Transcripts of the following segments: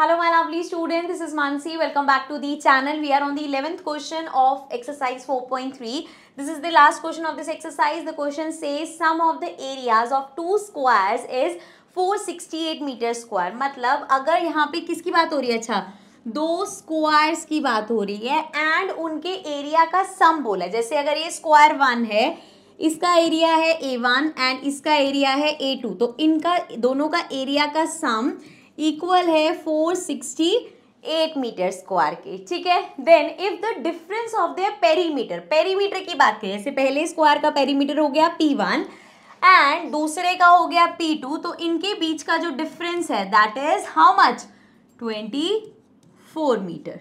hello my lovely student this is Mansi welcome back to the channel we are on the eleventh question of exercise 4.3 this is the last question of this exercise the question says sum of the areas of two squares is 468 metre square मतलब अगर यहाँ पे किसकी बात हो रही है अच्छा दो स्क्वायर्स की बात हो रही है एंड उनके एरिया का सम बोला जैसे अगर ये स्क्वायर वन है इसका एरिया है ए वन एंड इसका एरिया है ए टू तो इनका दोनों का एरिया का सम इक्वल है four sixty eight metre square के ठीक है then if the difference of the perimeter perimeter की बात करें जैसे पहले स्क्वायर का पेरीमीटर हो गया पी वन एंड दूसरे का हो गया पी टू तो इनके बीच का जो डिफरेंस है that is how much twenty four metre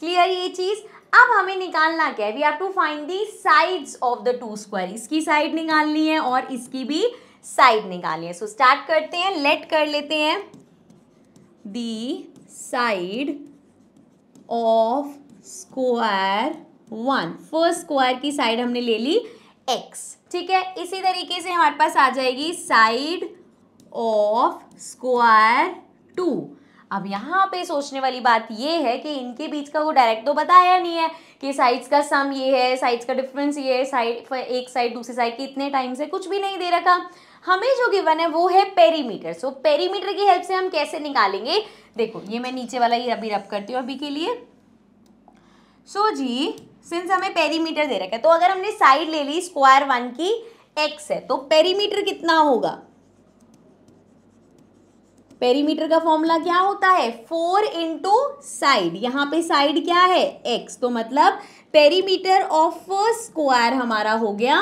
clear ये चीज़ अब हमें निकालना क्या है we have to find the sides of the two square इसकी साइड निकालनी है और इसकी भी साइड निकालनी है सो so, स्टार्ट करते हैं लेट कर लेते हैं the side of square one first square की साइड हमने ले ली एक्स ठीक है इसी तरीके से हमारे पास आ जाएगी साइड ऑफ स्क्वायर टू अब यहाँ पे सोचने वाली बात ये है कि इनके बीच का वो डायरेक्ट तो बताया नहीं है कि साइड्स का सम ये है साइड्स का डिफरेंस ये है साइड एक साइड दूसरी साइड की इतने टाइम से कुछ भी नहीं दे रखा हमें जो गिवन है वो है पेरीमीटर सो पेरीमीटर की हेल्प से हम कैसे निकालेंगे देखो ये मैं नीचे वाला ही अभी रब करती हूँ अभी के लिए सो so, जी सिंस हमें पेरीमीटर दे रखा है तो अगर हमने साइड ले ली स्क्वायर वन की एक्स है तो पेरीमीटर कितना होगा पेरीमीटर का फॉर्मूला क्या होता है फोर इंटू साइड यहाँ पे साइड क्या है एक्स तो मतलब पेरीमीटर ऑफ स्क्वायर हमारा हो गया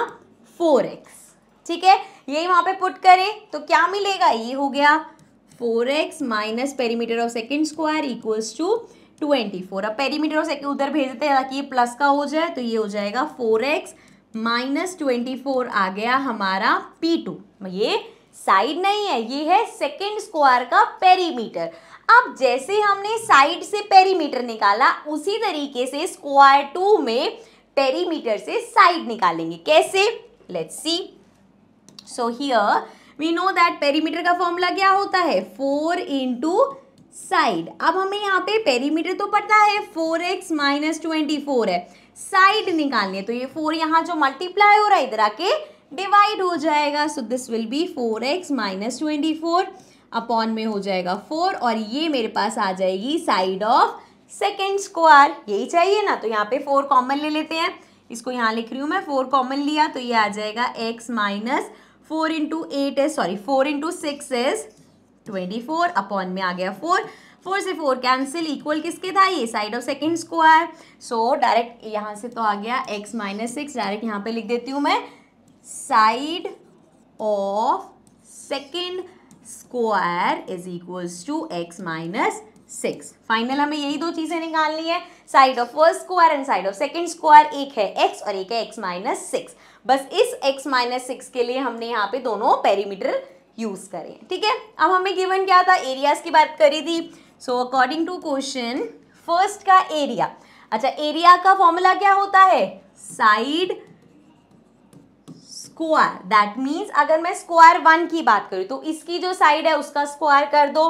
फोर एक्स ठीक है ये वहां पे पुट करें तो क्या मिलेगा ये हो गया four X minus perimeter of second square equals to twenty four अब पेरीमीटर ऑफ सेकेंड उधर भेज देते हैं ताकि ये प्लस का हो जाए तो ये हो जाएगा four X minus twenty four आ गया हमारा पी टू ये साइड नहीं है ये है सेकेंड स्क्वायर का पेरीमीटर अब जैसे हमने साइड से पेरीमीटर निकाला उसी तरीके से स्क्वायर टू में पेरीमीटर से साइड निकालेंगे कैसे let's see so here we know that perimeter का फॉर्मूला क्या होता है फोर इंटू साइड अब हमें यहाँ पे पेरीमीटर तो पता है four X minus twenty four है साइड निकालनी है तो ये फोर यहाँ जो मल्टीप्लाई हो रहा है इधर आके डिवाइड हो जाएगा so this will be four X minus twenty four upon में हो जाएगा फोर और ये मेरे पास आ जाएगी साइड ऑफ सेकेंड स्क्वायर यही चाहिए ना तो यहाँ पे फोर कॉमन ले लेते हैं इसको यहाँ लिख रही हूँ मैं फोर कॉमन लिया तो ये आ जाएगा X minus four into eight is sorry four into six is twenty four upon में आ गया फोर फोर से फोर कैंसिल इक्वल किसके था ये side of second square so direct यहाँ से तो आ गया एक्स माइनस सिक्स डायरेक्ट यहाँ पे लिख देती हूँ मैं side of second square is equals to X minus six final हमें यही दो चीज़ें निकालनी है side of first square and side of second square एक है एक्स और एक है एक्स माइनस सिक्स बस इस एक्स माइनस सिक्स के लिए हमने यहाँ पे दोनों पेरीमीटर यूज़ करें ठीक है अब हमें गिवन क्या था एरियाज की बात करी थी so according to question first का एरिया अच्छा एरिया का फॉर्मूला क्या होता है साइड स्क्वायर दैट मीन्स अगर मैं स्क्वायर वन की बात करूँ तो इसकी जो साइड है उसका स्क्वायर कर दो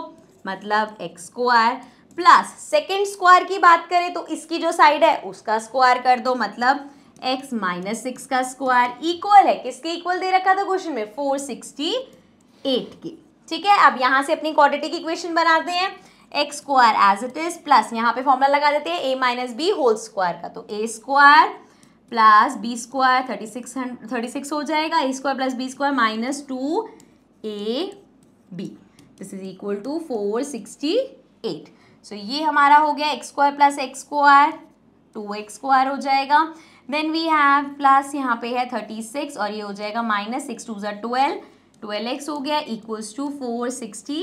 मतलब X square plus second square की बात करें तो इसकी जो साइड है उसका स्क्वायर कर दो मतलब एक्स माइनस सिक्स का स्क्वायर इक्वल है किसके इक्वल दे रखा था क्वेश्चन में फोर सिक्सटी एट के ठीक है अब यहाँ से अपनी क्वाड्रेटिक इक्वेशन बनाते हैं X square as it is plus यहाँ पे फॉर्मूला लगा देते हैं A minus B whole square का तो A square plus B square thirty six hundred thirty six हो जाएगा A square plus B square minus two A B this is equal to four sixty eight so ये हमारा हो गया X square plus X square two X square हो जाएगा then we have plus यहाँ पे है थर्टी सिक्स और ये हो जाएगा माइनस सिक्स टू जर ट्वेल्व ट्वेल्व एक्स हो गया equals to four sixty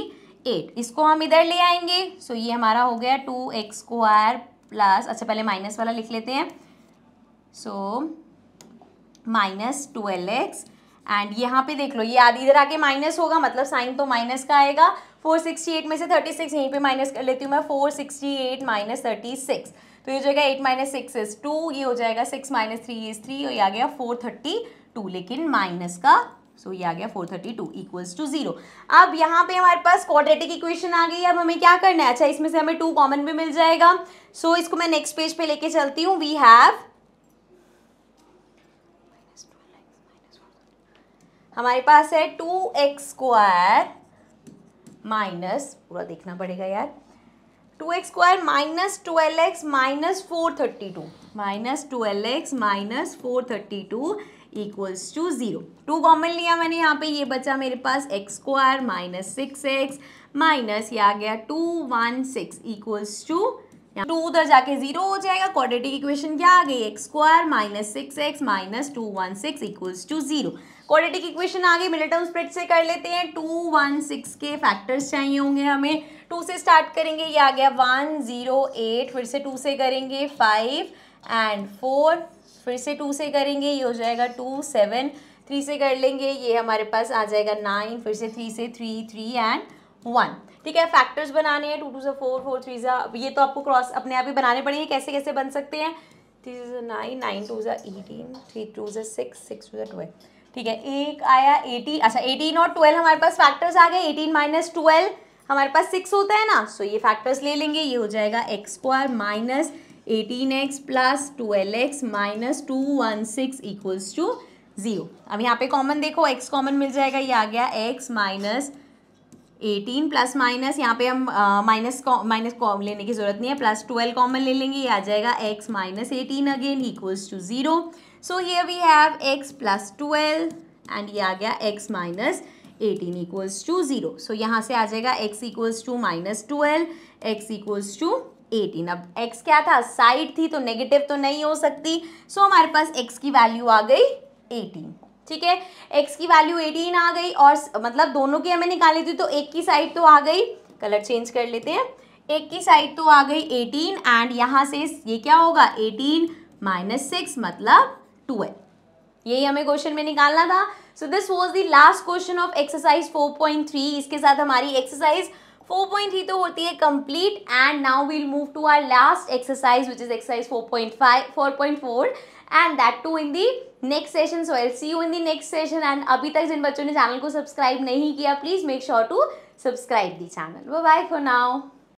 eight इसको हम इधर ले आएंगे सो so ये हमारा हो गया टू एक्स स्क्वायर प्लस अच्छा पहले माइनस वाला लिख लेते हैं so minus twelve X and यहाँ पे देख लो ये आदि इधर आके माइनस होगा मतलब साइन तो माइनस का आएगा फोर सिक्सटी एट में से थर्टी सिक्स यहीं पे माइनस कर लेती हूँ मैं four sixty eight minus thirty six तो ये हो जाएगा eight minus six is two ये हो जाएगा six minus three is three और ये आ गया फोर थर्टी टू लेकिन माइनस का सो so, ये आ गया four thirty two equals to zero अब यहाँ पे हमारे पास क्वाड्रेटिक इक्वेशन आ गई अब हमें क्या करना है अच्छा इसमें से हमें टू कॉमन भी मिल जाएगा सो so, इसको मैं नेक्स्ट पेज पे लेके चलती हूँ वी हैव हमारे पास है टू एक्स स्क्वायर माइनस पूरा देखना पड़ेगा यार two X square minus twelve X minus four thirty two minus twelve X minus four thirty two equals to zero two common लिया मैंने यहाँ पे ये बचा मेरे पास X square minus six X minus ये आ गया two one six equals to two उधर जाके जीरो हो जाएगा क्वाड्रेटिक इक्वेशन क्या आ गई X square minus six X minus two one six equals to zero quadratic equation आ गई मिलेटम टर्म स्प्रेड से कर लेते हैं टू वन सिक्स के फैक्टर्स चाहिए होंगे हमें टू से स्टार्ट करेंगे ये आ गया वन जीरो एट फिर से टू से करेंगे फाइव एंड फोर फिर से टू से करेंगे ये हो जाएगा टू सेवन थ्री से कर लेंगे ये हमारे पास आ जाएगा नाइन फिर से थ्री से थ्री थ्री एंड वन ठीक है फैक्टर्स बनाने हैं टू टू से फोर फोर थ्री ज़ा ये तो आपको क्रॉस अपने आप ही बनाने पड़ेंगे कैसे कैसे बन सकते हैं थ्री जो नाइन नाइन टू जो एटीन थ्री टू जो सिक्स सिक्स टू जो ट्वेल्व ठीक है एक आया एटीन अच्छा एटीन और ट्वेल्व हमारे पास फैक्टर्स आ गए एटीन माइनस ट्वेल्व हमारे पास सिक्स होता है ना सो ये फैक्टर्स ले लेंगे ये हो जाएगा X square minus eighteen X plus twelve X minus two one six equals to zero अब यहाँ पे कॉमन देखो एक्स कॉमन मिल जाएगा ये आ गया X minus eighteen plus minus यहाँ पे हम माइनस माइनस कॉम लेने की जरूरत नहीं है प्लस ट्वेल्व कॉमन ले लेंगे ये आ जाएगा X minus eighteen again equals to zero so ये we have X plus twelve and ये आ गया X minus eighteen equals to zero so यहाँ से आ जाएगा X equals to minus twelve X equals to eighteen अब एक्स क्या था साइड थी तो नेगेटिव तो नहीं हो सकती सो so, हमारे पास एक्स की वैल्यू आ गई एटीन ठीक है एक्स की वैल्यू एटीन आ गई और मतलब दोनों की हमें निकाली थी तो एक की साइड तो आ गई कलर चेंज कर लेते हैं एक की साइड तो आ गई एटीन एंड यहाँ से ये क्या होगा एटीन माइनस सिक्स मतलब टूएल्व यही हमें क्वेश्चन में निकालना था so this was the last question of exercise 4.3 इसके साथ हमारी एक्सरसाइज 4.3 तो होती है complete and now we'll move to our last exercise which is exercise 4.5 4.4 and that too in the next session so I'll see you in the next session and अभी तक जिन बच्चों ने चैनल को सब्सक्राइब नहीं किया please make sure to subscribe the channel bye for now